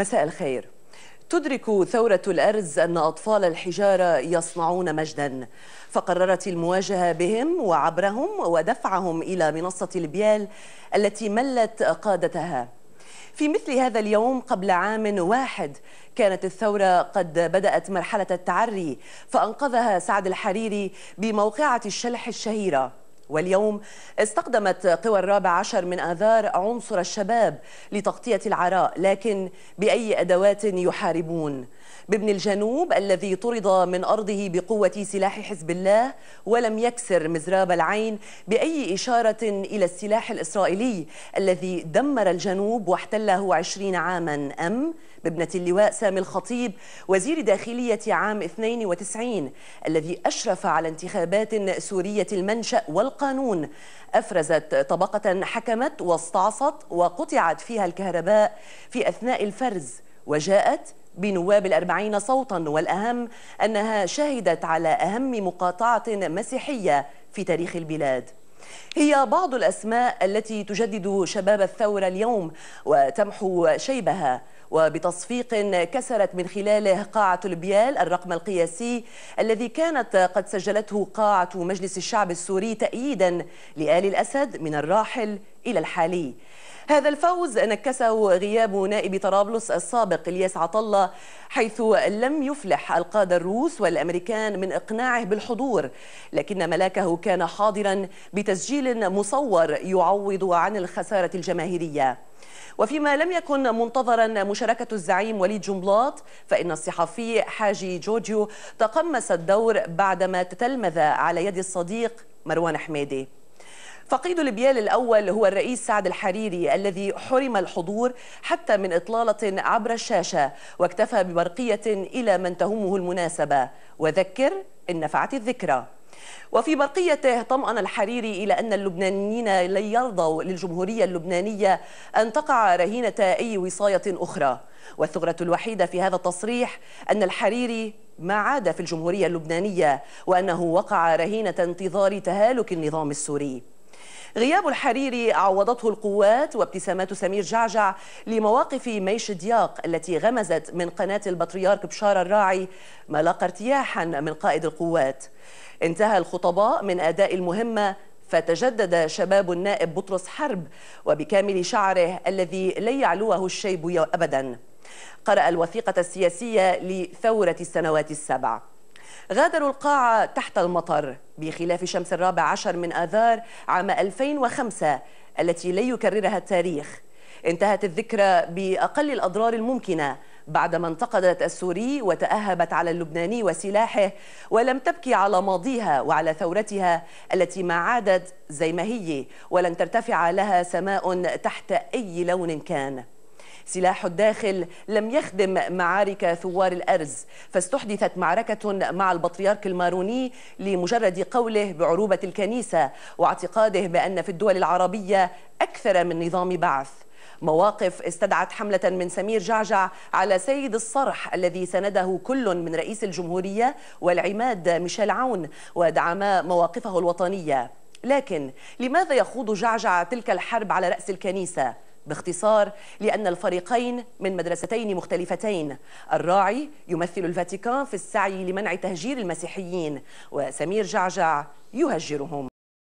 مساء الخير تدرك ثورة الأرز أن أطفال الحجارة يصنعون مجدا فقررت المواجهة بهم وعبرهم ودفعهم إلى منصة البيال التي ملت قادتها في مثل هذا اليوم قبل عام واحد كانت الثورة قد بدأت مرحلة التعري فأنقذها سعد الحريري بموقعة الشلح الشهيرة واليوم استقدمت قوى الرابع عشر من آذار عنصر الشباب لتغطية العراء لكن بأي أدوات يحاربون بابن الجنوب الذي طرد من أرضه بقوة سلاح حزب الله ولم يكسر مزراب العين بأي إشارة إلى السلاح الإسرائيلي الذي دمر الجنوب واحتله عشرين عاما أم بابنة اللواء سامي الخطيب وزير داخلية عام 92 الذي أشرف على انتخابات سورية المنشأ والقرار القانون أفرزت طبقة حكمت واستعصت وقطعت فيها الكهرباء في أثناء الفرز وجاءت بنواب الأربعين صوتا والأهم أنها شهدت على أهم مقاطعة مسيحية في تاريخ البلاد هي بعض الأسماء التي تجدد شباب الثورة اليوم وتمحو شيبها وبتصفيق كسرت من خلاله قاعة البيال الرقم القياسي الذي كانت قد سجلته قاعة مجلس الشعب السوري تأييدا لآل الأسد من الراحل إلى الحالي هذا الفوز نكسه غياب نائب طرابلس السابق الياس عطلة حيث لم يفلح القادة الروس والأمريكان من إقناعه بالحضور لكن ملاكه كان حاضرا بتسجيل مصور يعوض عن الخسارة الجماهيرية وفيما لم يكن منتظرا مشاركة الزعيم وليد جنبلاط فإن الصحفي حاجي جوجيو تقمص الدور بعدما تتلمذ على يد الصديق مروان حميدي فقيد لبيال الأول هو الرئيس سعد الحريري الذي حرم الحضور حتى من إطلالة عبر الشاشة واكتفى ببرقية إلى من تهمه المناسبة وذكر إن نفعت الذكرى وفي برقيته طمأن الحريري إلى أن اللبنانيين لن يرضوا للجمهورية اللبنانية أن تقع رهينة أي وصاية أخرى والثغرة الوحيدة في هذا التصريح أن الحريري ما عاد في الجمهورية اللبنانية وأنه وقع رهينة انتظار تهالك النظام السوري غياب الحريري عوضته القوات وابتسامات سمير جعجع لمواقف ميش دياق التي غمزت من قناة البطريرك بشار الراعي ما لاقى ارتياحا من قائد القوات انتهى الخطباء من أداء المهمة فتجدد شباب النائب بطرس حرب وبكامل شعره الذي لن يعلوه الشيب أبدا قرأ الوثيقة السياسية لثورة السنوات السبع غادروا القاعة تحت المطر بخلاف شمس الرابع عشر من آذار عام 2005 التي لن يكررها التاريخ انتهت الذكرى بأقل الأضرار الممكنة بعدما انتقدت السوري وتأهبت على اللبناني وسلاحه ولم تبكي على ماضيها وعلى ثورتها التي ما عادت زي ما هي ولن ترتفع لها سماء تحت أي لون كان سلاح الداخل لم يخدم معارك ثوار الأرز فاستحدثت معركة مع البطريرك الماروني لمجرد قوله بعروبة الكنيسة واعتقاده بأن في الدول العربية أكثر من نظام بعث مواقف استدعت حملة من سمير جعجع على سيد الصرح الذي سنده كل من رئيس الجمهورية والعماد ميشيل عون ودعما مواقفه الوطنية لكن لماذا يخوض جعجع تلك الحرب على رأس الكنيسة؟ باختصار لأن الفريقين من مدرستين مختلفتين الراعي يمثل الفاتيكان في السعي لمنع تهجير المسيحيين وسمير جعجع يهجرهم